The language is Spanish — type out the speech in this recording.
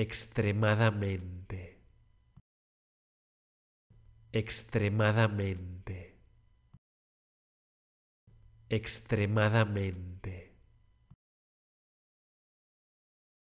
extremadamente, extremadamente, extremadamente.